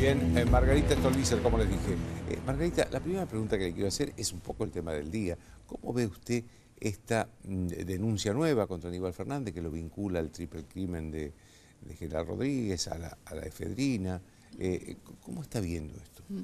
Bien, eh, Margarita Stolbizer, como les dije. Eh, Margarita, la primera pregunta que le quiero hacer es un poco el tema del día. ¿Cómo ve usted esta mm, denuncia nueva contra Aníbal Fernández que lo vincula al triple crimen de, de Rodríguez, a la, a efedrina? Eh, ¿Cómo está viendo esto? Mm.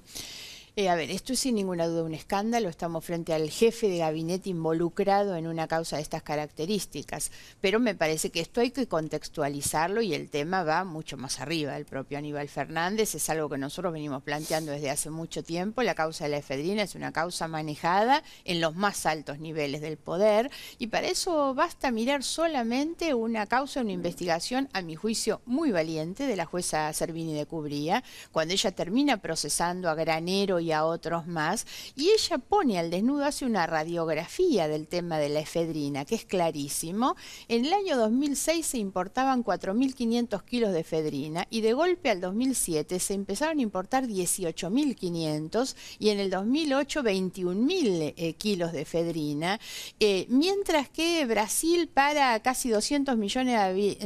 Eh, a ver, esto es sin ninguna duda un escándalo, estamos frente al jefe de gabinete involucrado en una causa de estas características, pero me parece que esto hay que contextualizarlo y el tema va mucho más arriba. El propio Aníbal Fernández es algo que nosotros venimos planteando desde hace mucho tiempo, la causa de la efedrina es una causa manejada en los más altos niveles del poder y para eso basta mirar solamente una causa, una investigación, a mi juicio muy valiente, de la jueza Servini de Cubría, cuando ella termina procesando a Granero y y a otros más, y ella pone al desnudo, hace una radiografía del tema de la efedrina, que es clarísimo. En el año 2006 se importaban 4.500 kilos de efedrina y de golpe al 2007 se empezaron a importar 18.500 y en el 2008 21.000 eh, kilos de efedrina, eh, mientras que Brasil para casi 200 millones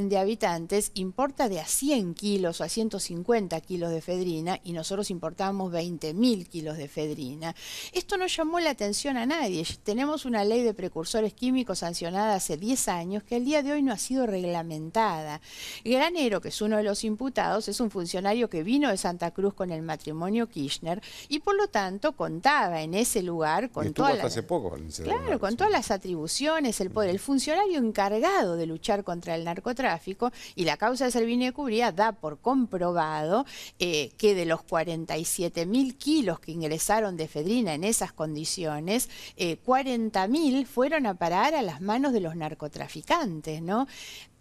de habitantes importa de a 100 kilos o a 150 kilos de efedrina y nosotros importamos 20.000 kilos de efedrina. Esto no llamó la atención a nadie. Tenemos una ley de precursores químicos sancionada hace 10 años que al día de hoy no ha sido reglamentada. Granero, que es uno de los imputados, es un funcionario que vino de Santa Cruz con el matrimonio Kirchner y por lo tanto contaba en ese lugar con todas las... claro, con todas las atribuciones, el poder, el funcionario encargado de luchar contra el narcotráfico y la causa de Servini de Cubría da por comprobado eh, que de los 47 mil kilos que ingresaron de efedrina en esas condiciones, 40.000 eh, fueron a parar a las manos de los narcotraficantes, ¿no?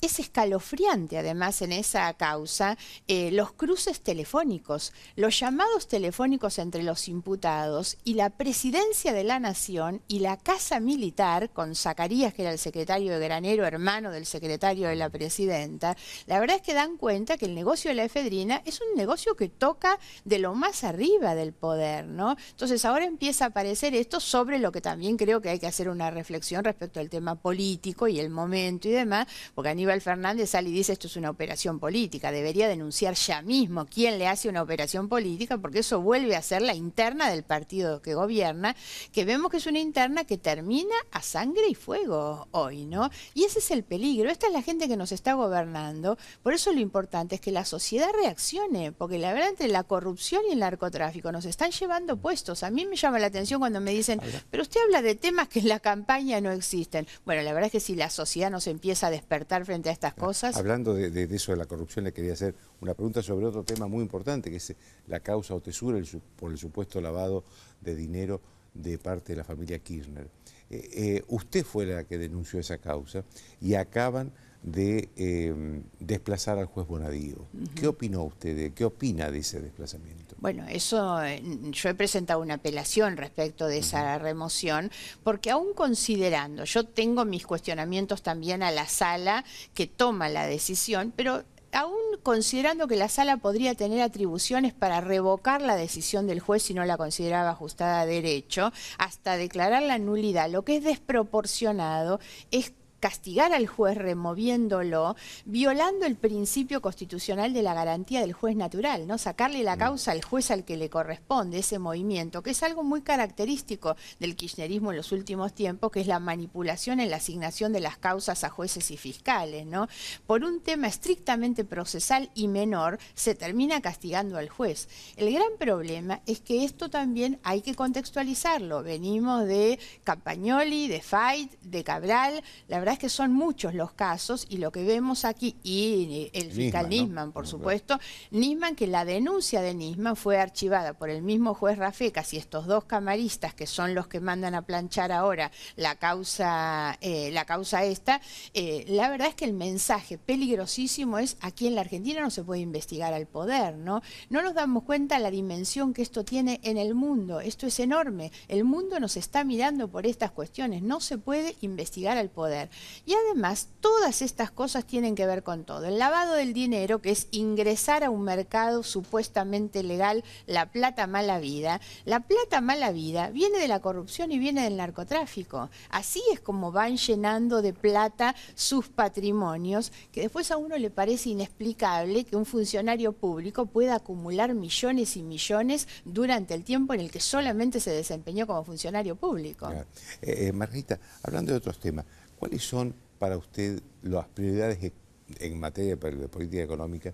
Es escalofriante además en esa causa eh, los cruces telefónicos, los llamados telefónicos entre los imputados y la presidencia de la nación y la casa militar con Zacarías, que era el secretario de Granero, hermano del secretario de la presidenta, la verdad es que dan cuenta que el negocio de la efedrina es un negocio que toca de lo más arriba del poder. Entonces ahora empieza a aparecer esto sobre lo que también creo que hay que hacer una reflexión respecto al tema político y el momento y demás, porque Aníbal Fernández sale y dice esto es una operación política, debería denunciar ya mismo quién le hace una operación política, porque eso vuelve a ser la interna del partido que gobierna, que vemos que es una interna que termina a sangre y fuego hoy, ¿no? Y ese es el peligro, esta es la gente que nos está gobernando, por eso lo importante es que la sociedad reaccione, porque la verdad entre la corrupción y el narcotráfico nos están llevando puestos. A mí me llama la atención cuando me dicen, pero usted habla de temas que en la campaña no existen. Bueno, la verdad es que si la sociedad nos empieza a despertar frente a estas ah, cosas... Hablando de, eso de la corrupción, le quería hacer una pregunta sobre otro tema muy importante, que es la causa o tesura por el supuesto lavado de dinero de parte de la familia Kirchner. Eh, eh, usted fue la que denunció esa causa y acaban de em, desplazar al juez Bonadío. ¿Qué opinó usted? De, ¿Qué opina de ese desplazamiento? Bueno, eso eh, yo he presentado una apelación respecto de esa remoción, porque aún considerando, yo tengo mis cuestionamientos también a la sala que toma la decisión, pero aún considerando que la sala podría tener atribuciones para revocar la decisión del juez si no la consideraba ajustada a derecho, hasta declarar la nulidad, lo que es desproporcionado es castigar al juez removiéndolo, violando el principio constitucional de la garantía del juez natural, ¿no? Sacarle la mm. causa al juez al que le corresponde ese movimiento, que es algo muy característico del kirchnerismo en los últimos tiempos, que es la manipulación en la asignación de las causas a jueces y fiscales, ¿no? Por un tema estrictamente procesal y menor, se termina castigando al juez. El gran problema es que esto también hay que contextualizarlo. Venimos de Campagnoli, de Fait, de Cabral, la verdad es que son muchos los casos y lo que vemos aquí, y eh, el fiscal Nisman, por supuesto, Nisman que la denuncia de Nisman fue archivada por el mismo juez Rafecas y estos dos camaristas que son los que mandan a planchar ahora la causa, eh, la causa esta, eh, la verdad es que el mensaje peligrosísimo es aquí en la Argentina no se puede investigar al poder, ¿no? No nos damos cuenta la dimensión que esto tiene en el mundo, esto es enorme, el mundo nos está mirando por estas cuestiones, no se puede investigar al poder. Y además, todas estas cosas tienen que ver con todo. El lavado del dinero, que es ingresar a un mercado supuestamente legal, la plata mala vida. La plata mala vida viene de la corrupción y viene del narcotráfico. Así es como van llenando de plata sus patrimonios, que después a uno le parece inexplicable que un funcionario público pueda acumular millones y millones durante el tiempo en el que solamente se desempeñó como funcionario público. Eh, eh, Margarita, hablando de otros temas, ¿Cuáles son para usted las prioridades e-, en materia de política económica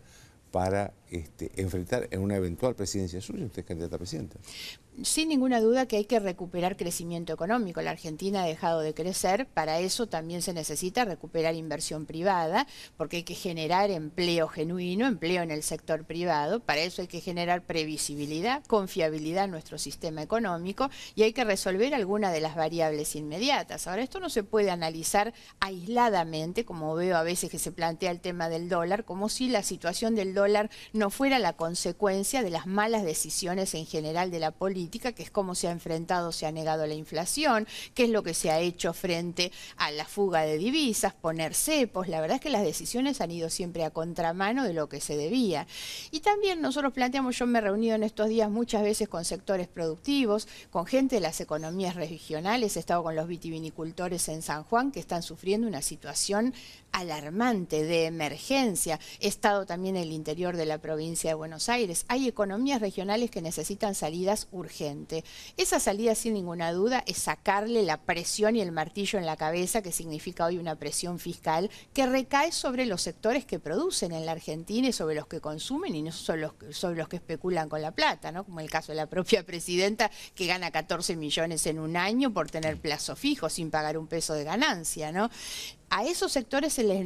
para este, enfrentar en una eventual presidencia suya, usted es candidata a presidenta sin ninguna duda que hay que recuperar crecimiento económico. La Argentina ha dejado de crecer, para eso también se necesita recuperar inversión privada, porque hay que generar empleo genuino, empleo en el sector privado, para eso hay que generar previsibilidad, confiabilidad en nuestro sistema económico y hay que resolver alguna de las variables inmediatas. Ahora, esto no se puede analizar aisladamente, como veo a veces que se plantea el tema del dólar, como si la situación del dólar no fuera la consecuencia de las malas decisiones en general de la política que es cómo se ha enfrentado, se ha negado la inflación, qué es lo que se ha hecho frente a la fuga de divisas, poner cepos. La verdad es que las decisiones han ido siempre a contramano de lo que se debía. Y también nosotros planteamos, yo me he reunido en estos días muchas veces con sectores productivos, con gente de las economías regionales, he estado con los vitivinicultores en San Juan que están sufriendo una situación alarmante, de emergencia. He estado también en el interior de la provincia de Buenos Aires. Hay economías regionales que necesitan salidas urgentes gente. Esa salida, sin ninguna duda, es sacarle la presión y el martillo en la cabeza, que significa hoy una presión fiscal, que recae sobre los sectores que producen en la Argentina y sobre los que consumen y no sobre los, sobre los que especulan con la plata, ¿no? como el caso de la propia presidenta, que gana 14 millones en un año por tener plazo fijo, sin pagar un peso de ganancia. ¿no? a esos sectores se les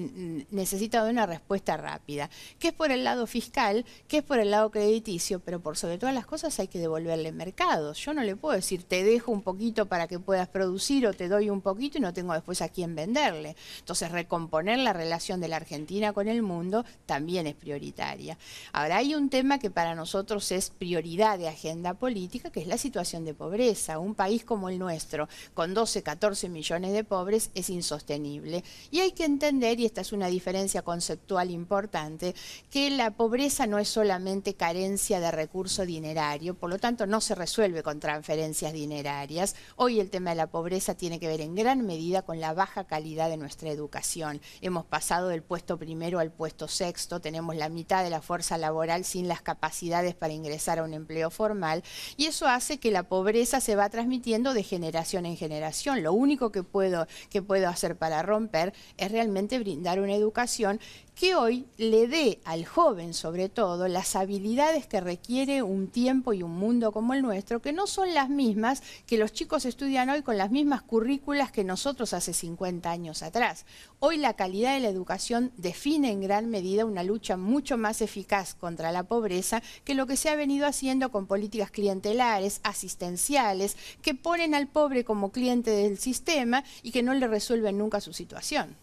necesita una respuesta rápida, que es por el lado fiscal, que es por el lado crediticio, pero por sobre todas las cosas hay que devolverle mercado. Yo no le puedo decir, te dejo un poquito para que puedas producir o te doy un poquito y no tengo después a quién venderle. Entonces, recomponer la relación de la Argentina con el mundo también es prioritaria. Ahora, hay un tema que para nosotros es prioridad de agenda política, que es la situación de pobreza. Un país como el nuestro, con 12, 14 millones de pobres, es insostenible y hay que entender, y esta es una diferencia conceptual importante, que la pobreza no es solamente carencia de recurso dinerario, por lo tanto no se resuelve con transferencias dinerarias. Hoy el tema de la pobreza tiene que ver en gran medida con la baja calidad de nuestra educación. Hemos pasado del puesto primero al puesto sexto, tenemos la mitad de la fuerza laboral sin las capacidades para ingresar a un empleo formal y eso hace que la pobreza se va transmitiendo de generación en generación. Lo único que puedo, que puedo hacer para romper es realmente brindar una educación que hoy le dé al joven, sobre todo, las habilidades que requiere un tiempo y un mundo como el nuestro, que no son las mismas que los chicos estudian hoy con las mismas currículas que nosotros hace 50 años atrás. Hoy la calidad de la educación define en gran medida una lucha mucho más eficaz contra la pobreza que lo que se ha venido haciendo con políticas clientelares, asistenciales, que ponen al pobre como cliente del sistema y que no le resuelven nunca su situación.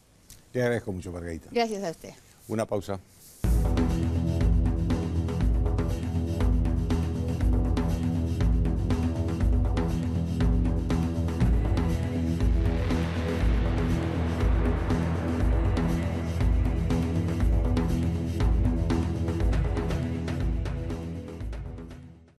Te agradezco mucho, Margarita. Gracias a usted. Una pausa.